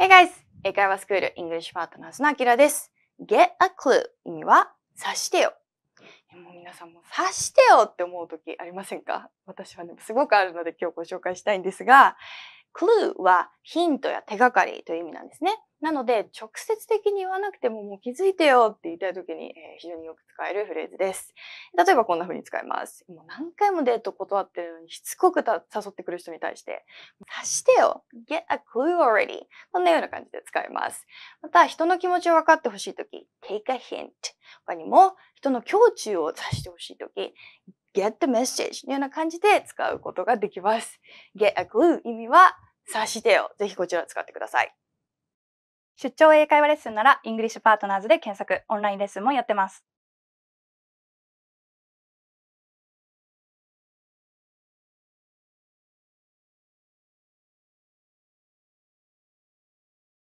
Hey guys! 英会話スクール English p a r t ーズのあきらです。Get a clue 意味は刺してよ。もう皆さんも刺してよって思う時ありませんか私はね、すごくあるので今日ご紹介したいんですが、clue はヒントや手がかりという意味なんですね。なので、直接的に言わなくても、もう気づいてよって言いたい時に、えー、非常によく使えるフレーズです。例えばこんな風に使います。もう何回もデート断ってるのに、しつこく誘ってくる人に対して、察してよ !get a clue already! こんなような感じで使います。また、人の気持ちを分かってほしい時、take a hint! 他にも、人の胸中を察してほしい時、get the message! のような感じで使うことができます。get a clue 意味は、さあしてよ。ぜひこちら使ってください。出張英会話レッスンなら、イングリッシュパートナーズで検索、オンラインレッスンもやってます。